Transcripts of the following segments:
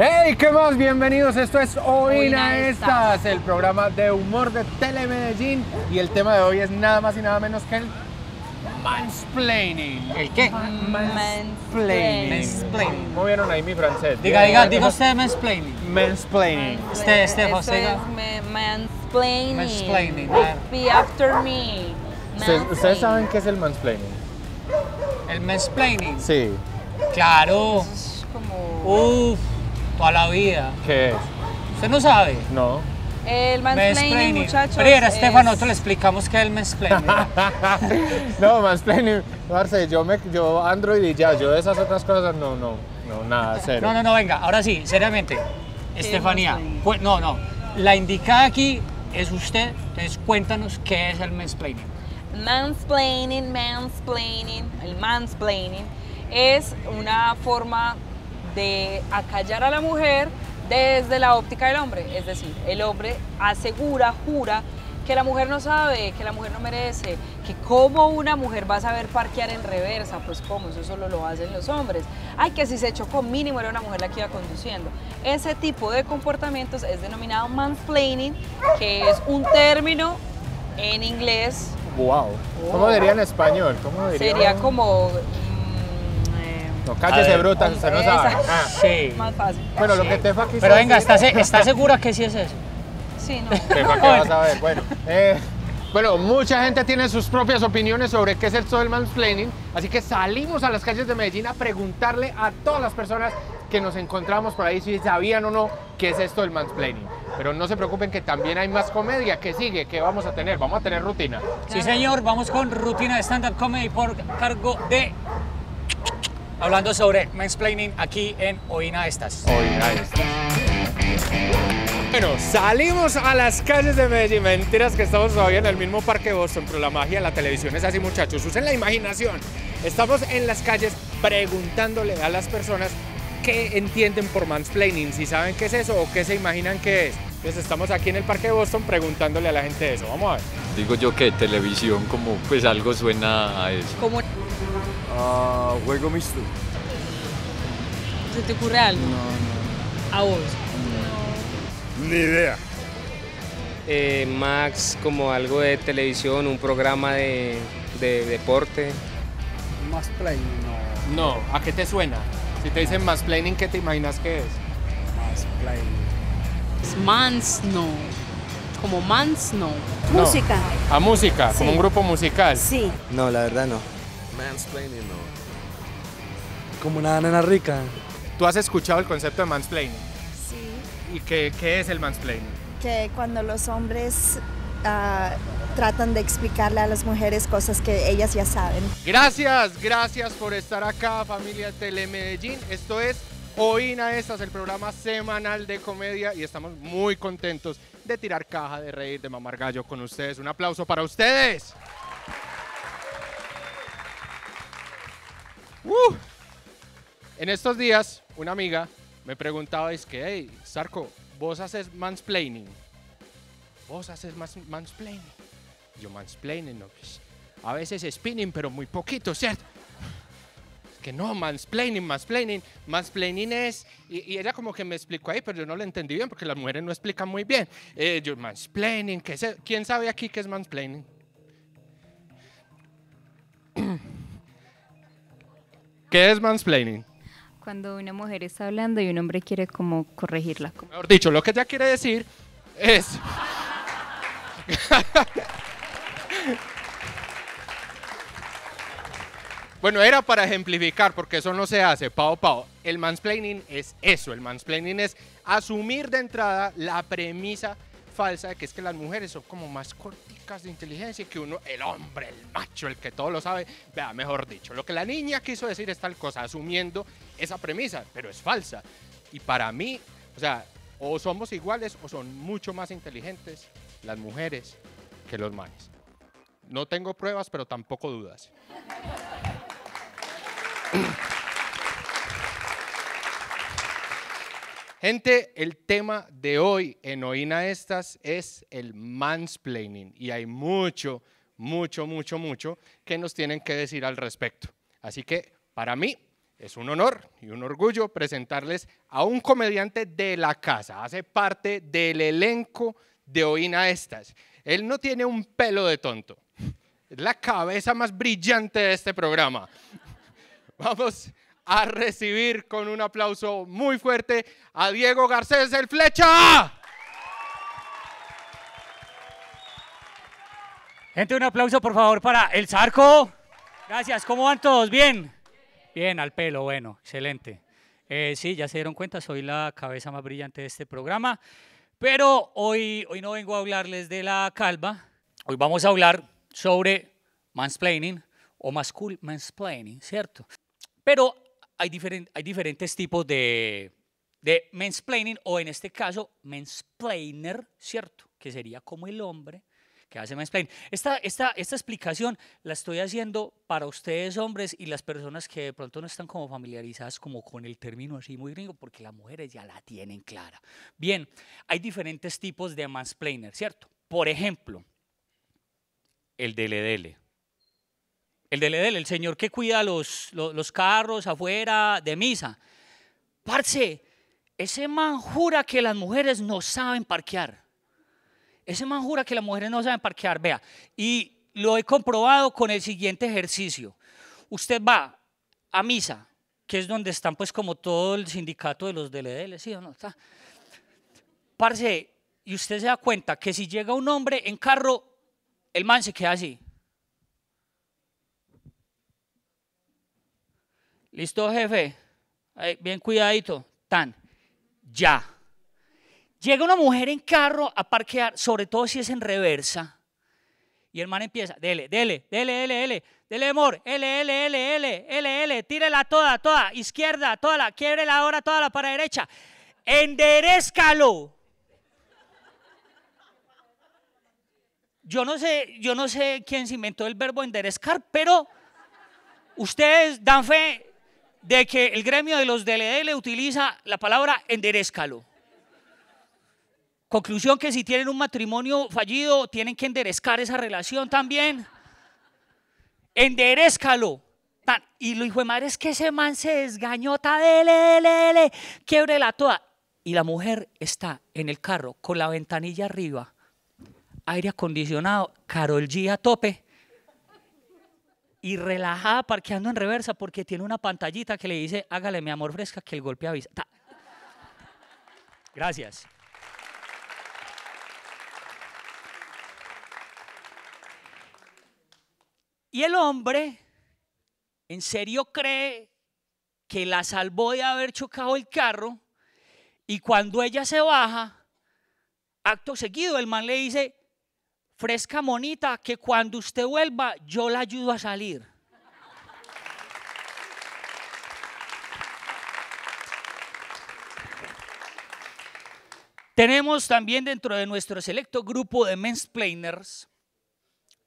¡Hey! ¿Qué más? Bienvenidos. Esto es Oina Estas, Estas, el programa de humor de Telemedellín. Y el tema de hoy es nada más y nada menos que el mansplaining. ¿El qué? Mansplaining. ¿Cómo vieron ahí mi francés? Diga, diga, diga usted mansplaining. Mansplaining. ¿Este, este José. es mansplaining. Mansplaining. Be after me. ¿Ustedes saben qué es el mansplaining? ¿El mansplaining? Sí. Claro. Es como... Uf. Toda la vida. ¿Qué es? ¿Usted no sabe? No. El mansplaining, muchachos. Pero era, es... Estefan, nosotros le explicamos qué es el mansplaining. no, mansplaining, Marce, yo, yo Android y ya, yo esas otras cosas no, no, no, nada, cero. No, no, no, venga, ahora sí, seriamente, Estefanía, pues, no, no, la indicada aquí es usted, entonces cuéntanos qué es el mansplaining. Mansplaining, mansplaining, el mansplaining es una forma de acallar a la mujer desde la óptica del hombre. Es decir, el hombre asegura, jura que la mujer no sabe, que la mujer no merece, que cómo una mujer va a saber parquear en reversa, pues cómo, eso solo lo hacen los hombres. Ay, que si se chocó mínimo era una mujer la que iba conduciendo. Ese tipo de comportamientos es denominado mansplaining, que es un término en inglés. Wow. ¿Cómo oh. diría en español? ¿Cómo diría? Sería como no, de brutas, usted no sabe. Ah. Sí. Más fácil. Bueno, lo que Pero venga, ¿estás ¿está, segura que sí es eso? Sí, no. ¿qué a ver? Eh, bueno, mucha gente tiene sus propias opiniones sobre qué es el del mansplaining, así que salimos a las calles de Medellín a preguntarle a todas las personas que nos encontramos por ahí si sabían o no qué es esto del mansplaining. Pero no se preocupen que también hay más comedia que sigue, que vamos a tener, vamos a tener rutina. Sí, señor, vamos con rutina de stand-up comedy por cargo de hablando sobre mansplaining aquí en Oína Estas. Oína Estas. Bueno, salimos a las calles de Medellín. Mentiras que estamos todavía en el mismo parque de Boston, pero la magia de la televisión es así, muchachos. Usen la imaginación. Estamos en las calles preguntándole a las personas qué entienden por mansplaining, si saben qué es eso o qué se imaginan que es. Pues estamos aquí en el Parque de Boston preguntándole a la gente eso. Vamos a ver. Digo yo que televisión como pues algo suena a eso. Ah, juego mixto. ¿Se te ocurre algo? No, no. ¿A vos? No. Ni idea. Eh, Max, como algo de televisión, un programa de, deporte. Más no. ¿a qué te suena? Si te dicen más planning, ¿qué te imaginas que es? Más Mans, no. Como mans, no. Música. ¿A música? ¿Como un grupo musical? Sí. No, la verdad no mansplaining Como una nena rica. ¿Tú has escuchado el concepto de mansplaining? Sí. ¿Y qué, es el mansplaining? Que cuando los hombres ah, tratan de explicarle a las mujeres cosas que ellas ya saben. Gracias, gracias por estar acá, familia Telemedellín. Esto es Oína Estas, el programa semanal de comedia y estamos muy contentos de tirar caja, de reír, de mamar gallo con ustedes. Un aplauso para ustedes. ¡Uh! En estos días, una amiga me preguntaba, es que, hey, Sarco, vos haces mansplaining. Vos haces mansplaining. Yo mansplaining, no. Pues, a veces spinning, pero muy poquito, ¿cierto? Es que no, mansplaining, mansplaining. Mansplaining es... Y, era como que me explicó ahí, pero yo no lo entendí bien porque las mujeres no explican muy bien. Eh, yo, mansplaining, ¿quién sabe aquí qué es mansplaining? ¿Qué es mansplaining? Cuando una mujer está hablando y un hombre quiere como corregirla. Mejor dicho, lo que ella quiere decir es... Bueno, era para ejemplificar, porque eso no se hace, pao pao. El mansplaining es eso, el mansplaining es asumir de entrada la premisa falsa de que es que las mujeres son como más cortas de inteligencia y que uno, el hombre, el macho, el que todo lo sabe, vea, mejor dicho, lo que la niña quiso decir es tal cosa, asumiendo esa premisa, pero es falsa. Y para mí, o sea, o somos iguales o son mucho más inteligentes las mujeres que los manes. No tengo pruebas, pero tampoco dudas. Gente, el tema de hoy en Oína Estas es el mansplaining y hay mucho, mucho, mucho, mucho que nos tienen que decir al respecto. Así que para mí es un honor y un orgullo presentarles a un comediante de la casa, hace parte del elenco de Oína Estas. Él no tiene un pelo de tonto, es la cabeza más brillante de este programa. Vamos a recibir con un aplauso muy fuerte a Diego Garcés el Flecha. Gente, un aplauso por favor para el Zarco. Gracias, ¿cómo van todos? ¿Bien? Bien, al pelo, bueno, excelente. Eh, sí, ya se dieron cuenta, soy la cabeza más brillante de este programa, pero hoy, hoy no vengo a hablarles de la calva, hoy vamos a hablar sobre mansplaining o mascul mansplaining, ¿cierto? Pero hay, hay diferentes tipos de, de mansplaining, o en este caso, mansplainer, ¿cierto? Que sería como el hombre que hace mansplaining. Esta, esta, esta explicación la estoy haciendo para ustedes hombres y las personas que de pronto no están como familiarizadas como con el término así muy gringo, porque las mujeres ya la tienen clara. Bien, hay diferentes tipos de mansplainer, ¿cierto? Por ejemplo, el DLDL. El del el señor que cuida los, los, carros afuera de misa. Parce, ese man jura que las mujeres no saben parquear. Ese man jura que las mujeres no saben parquear. Vea, y lo he comprobado con el siguiente ejercicio. Usted va a misa, que es donde están pues como todo el sindicato de los DLDL, ¿sí o no? Está. Parce, y usted se da cuenta que si llega un hombre en carro, el man se queda así. Listo, jefe. bien cuidadito. Tan. Ya. Llega una mujer en carro a parquear, sobre todo si es en reversa. Y el man empieza, dele, dele, dele, dele, dele, dele, amor, L, L, L, L, L, tírela toda, toda, izquierda, toda la, quiebrela ahora, toda la para derecha. Enderezcalo. Yo no sé, yo no sé quién se inventó el verbo enderezcar, pero ustedes dan fe de que el gremio de los DLL e utiliza la palabra enderezcalo. Conclusión que si tienen un matrimonio fallido, tienen que enderezcar esa relación también. Enderezcalo. Y lo hijo de madre es que ese man se desgañota, dele, dele, la toda. Y la mujer está en el carro con la ventanilla arriba, aire acondicionado, Carol G a tope y relajada parqueando en reversa porque tiene una pantallita que le dice, hágale mi amor fresca que el golpe avisa. Gracias. Y el hombre en serio cree que la salvó de haber chocado el carro y cuando ella se baja, acto seguido el man le dice, fresca, monita, que cuando usted vuelva yo la ayudo a salir. Tenemos también dentro de nuestro selecto grupo de mensplainers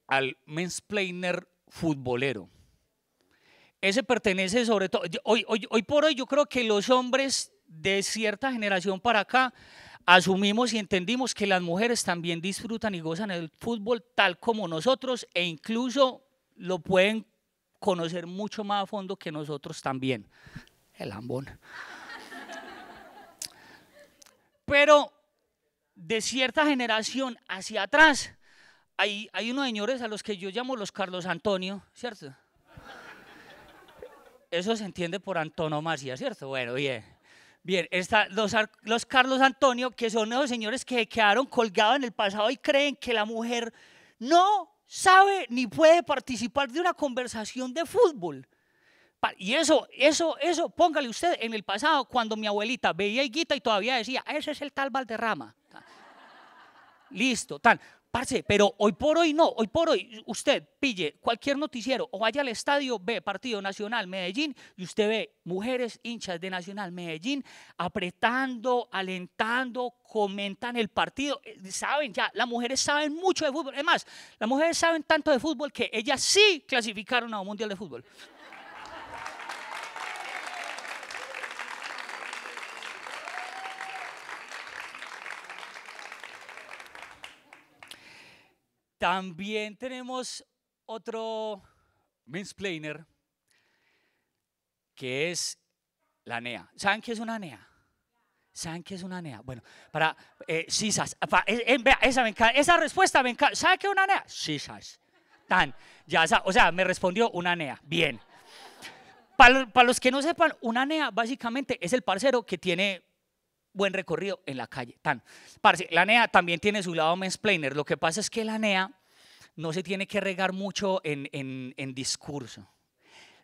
al mensplainer futbolero. Ese pertenece sobre todo, hoy, hoy por hoy yo creo que los hombres de cierta generación para acá asumimos y entendimos que las mujeres también disfrutan y gozan el fútbol tal como nosotros e incluso lo pueden conocer mucho más a fondo que nosotros también. El ambón. Pero de cierta generación hacia atrás, hay, hay unos señores a los que yo llamo los Carlos Antonio, ¿cierto? Eso se entiende por antonomasia, ¿cierto? Bueno, bien. Bien, está los, Carlos Antonio, que son esos señores que quedaron colgados en el pasado y creen que la mujer no sabe ni puede participar de una conversación de fútbol. Y eso, eso, eso, póngale usted en el pasado, cuando mi abuelita veía a Higuita y todavía decía, ese es el tal Valderrama. Listo, tal. Parce, pero hoy por hoy no, hoy por hoy usted pille cualquier noticiero o vaya al estadio, ve Partido Nacional Medellín y usted ve mujeres hinchas de Nacional Medellín apretando, alentando, comentan el partido. Eh, saben ya, las mujeres saben mucho de fútbol. Es más, las mujeres saben tanto de fútbol que ellas sí clasificaron a un mundial de fútbol. También tenemos otro mansplainer que es la NEA. ¿Saben qué es una NEA? ¿Saben qué es una NEA? Bueno, para eh, eh, eh esa, respuesta me encanta. ¿Saben qué es una NEA? Sisas. Tan, ya, o sea, me respondió una NEA. Bien. Para, para los que no sepan, una NEA básicamente es el parcero que tiene buen recorrido en la calle. Tan. la NEA también tiene su lado mansplainer. Lo que pasa es que la NEA no se tiene que regar mucho en, discurso.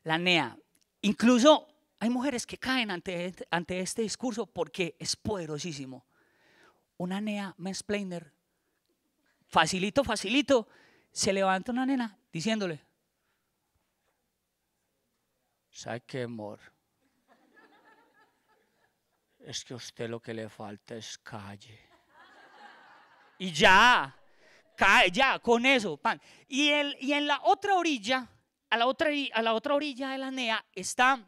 La NEA, incluso hay mujeres que caen ante, ante este discurso porque es poderosísimo. Una NEA mensplainer, facilito, facilito, se levanta una nena diciéndole, ¿sabes qué, amor? es que a usted lo que le falta es calle. Y ya, ya, con eso, pan. Y, y en la otra orilla, a la otra, a la otra orilla de la NEA está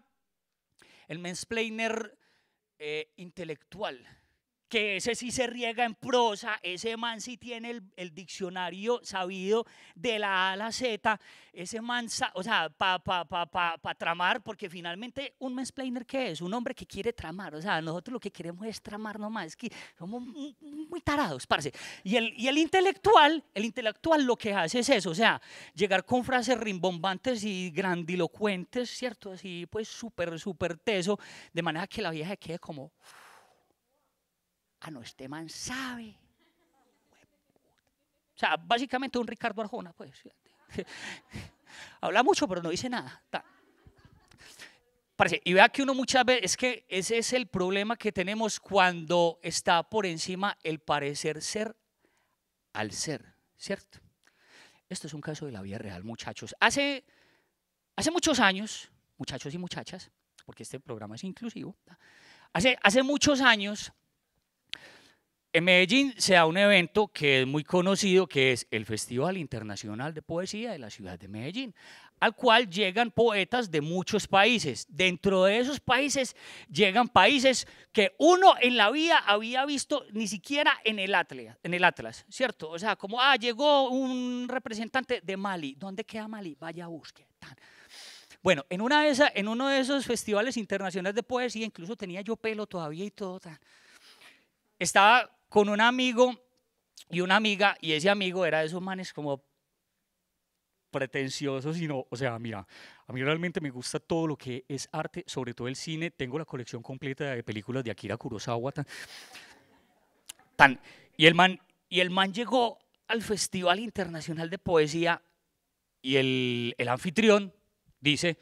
el mensplainer eh, intelectual que ese sí se riega en prosa, ese man sí tiene el, diccionario sabido de la A a la Z, ese man, o sea, para pa, pa, pa, tramar, porque finalmente un mansplainer, ¿qué es? Un hombre que quiere tramar, o sea, nosotros lo que queremos es tramar nomás, es que somos muy tarados, parce. Y el, y el intelectual, el intelectual lo que hace es eso, o sea, llegar con frases rimbombantes y grandilocuentes, ¿cierto? Así, pues, súper, súper teso, de manera que la vieja quede como ah, no, este man sabe. O sea, básicamente un Ricardo Arjona, pues. Habla mucho, pero no dice nada. Parece, y vea que uno muchas veces, es que ese es el problema que tenemos cuando está por encima el parecer ser al ser, ¿cierto? Esto es un caso de la vida real, muchachos. Hace, hace muchos años, muchachos y muchachas, porque este programa es inclusivo, hace, hace muchos años en Medellín se da un evento que es muy conocido, que es el Festival Internacional de Poesía de la ciudad de Medellín, al cual llegan poetas de muchos países. Dentro de esos países llegan países que uno en la vida había visto ni siquiera en el Atlas, en el Atlas ¿cierto? O sea, como, ah, llegó un representante de Mali. ¿Dónde queda Mali? Vaya a Bueno, en, una en uno de esos festivales internacionales de poesía, incluso tenía yo pelo todavía y todo. Estaba con un amigo y una amiga, y ese amigo era de esos manes como pretenciosos, sino, o sea, mira, a mí realmente me gusta todo lo que es arte, sobre todo el cine, tengo la colección completa de películas de Akira Kurosawa. Tan, y, el man, y el man llegó al Festival Internacional de Poesía y el, el anfitrión dice,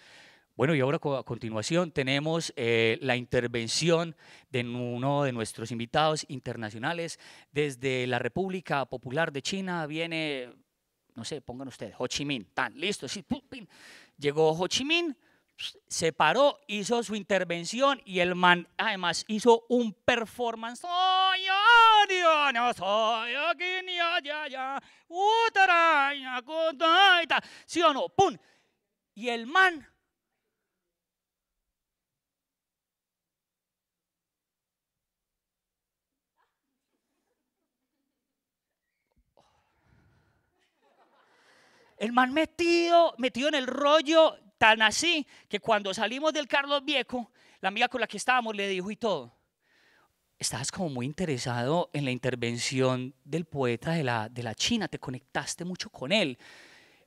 bueno, y ahora a continuación tenemos eh, la intervención de uno de nuestros invitados internacionales desde la República Popular de China. Viene, no sé, pongan ustedes, Ho Chi Minh. Tan, listo, sí, pum, Llegó Ho Chi Minh, se paró, hizo su intervención y el man además hizo un performance. ¿Sí o no? ¡Pum! Y el man El man metido, metido en el rollo tan así que cuando salimos del Carlos Viejo, la amiga con la que estábamos le dijo y todo. Estabas como muy interesado en la intervención del poeta de la, de la China, te conectaste mucho con él.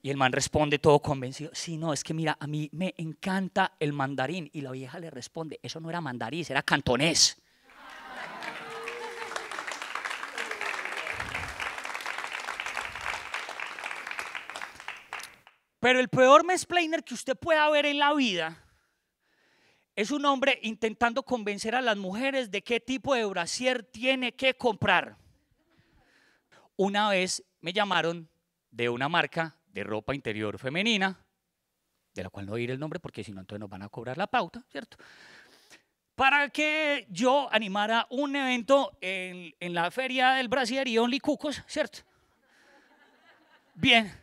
Y el man responde todo convencido, sí, no, es que mira, a mí me encanta el mandarín. Y la vieja le responde, eso no era mandarín, era cantonés. Pero el peor mesplainer que usted pueda ver en la vida es un hombre intentando convencer a las mujeres de qué tipo de brasier tiene que comprar. Una vez me llamaron de una marca de ropa interior femenina, de la cual no diré el nombre porque si no entonces nos van a cobrar la pauta, ¿cierto? Para que yo animara un evento en, la feria del brasier y Only Cucos, ¿cierto? Bien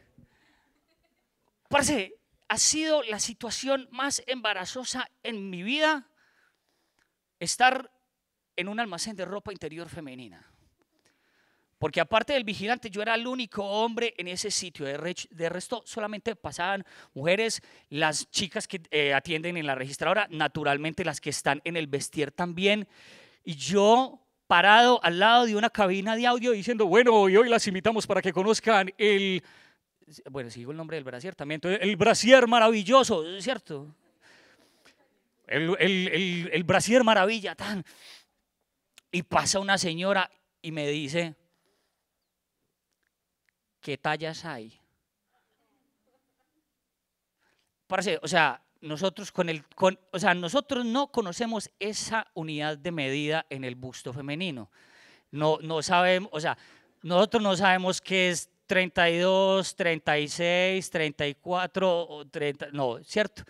Parece, ha sido la situación más embarazosa en mi vida estar en un almacén de ropa interior femenina. Porque aparte del vigilante, yo era el único hombre en ese sitio. De, resto, solamente pasaban mujeres, las chicas que eh, atienden en la registradora, naturalmente las que están en el vestir también. Y yo parado al lado de una cabina de audio diciendo, bueno, hoy las invitamos para que conozcan el bueno, sigo el nombre del brasier también. el brasier maravilloso, ¿cierto? El, el, el, brasier maravilla, tan. Y pasa una señora y me dice, ¿qué tallas hay? parece o sea, nosotros con el, con, o sea, nosotros no conocemos esa unidad de medida en el busto femenino. No, no sabemos, o sea, nosotros no sabemos qué es 32, 36, 34, 30, no, ¿cierto?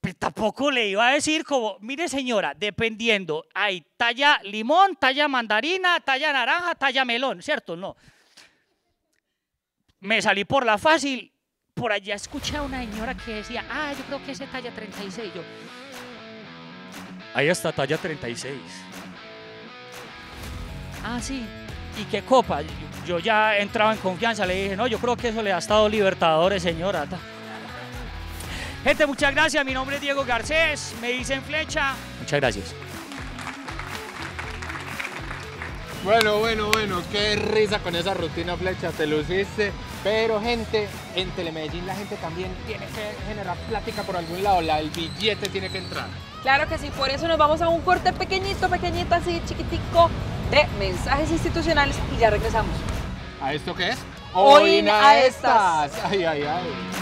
Pero tampoco le iba a decir como, mire señora, dependiendo, hay talla limón, talla mandarina, talla naranja, talla melón, ¿cierto? No. Me salí por la fácil, por allá escuché a una señora que decía, ah, yo creo que es talla 36. Yo, ahí está talla 36. Ah, sí, ¿y qué copa? Yo ya entraba en confianza, le dije, no, yo creo que eso le ha estado Libertadores, señora. Gente, muchas gracias. Mi nombre es Diego Garcés, me dicen Flecha. Muchas gracias. Bueno, bueno, bueno, qué risa con esa rutina flecha, te luciste. Pero gente, en Telemedellín la gente también tiene que generar plática por algún lado, el billete tiene que entrar. Claro que sí, por eso nos vamos a un corte pequeñito, pequeñito, así chiquitico, de mensajes institucionales y ya regresamos. ¿A esto qué es? Hoy a estas. Ay, ay, ay.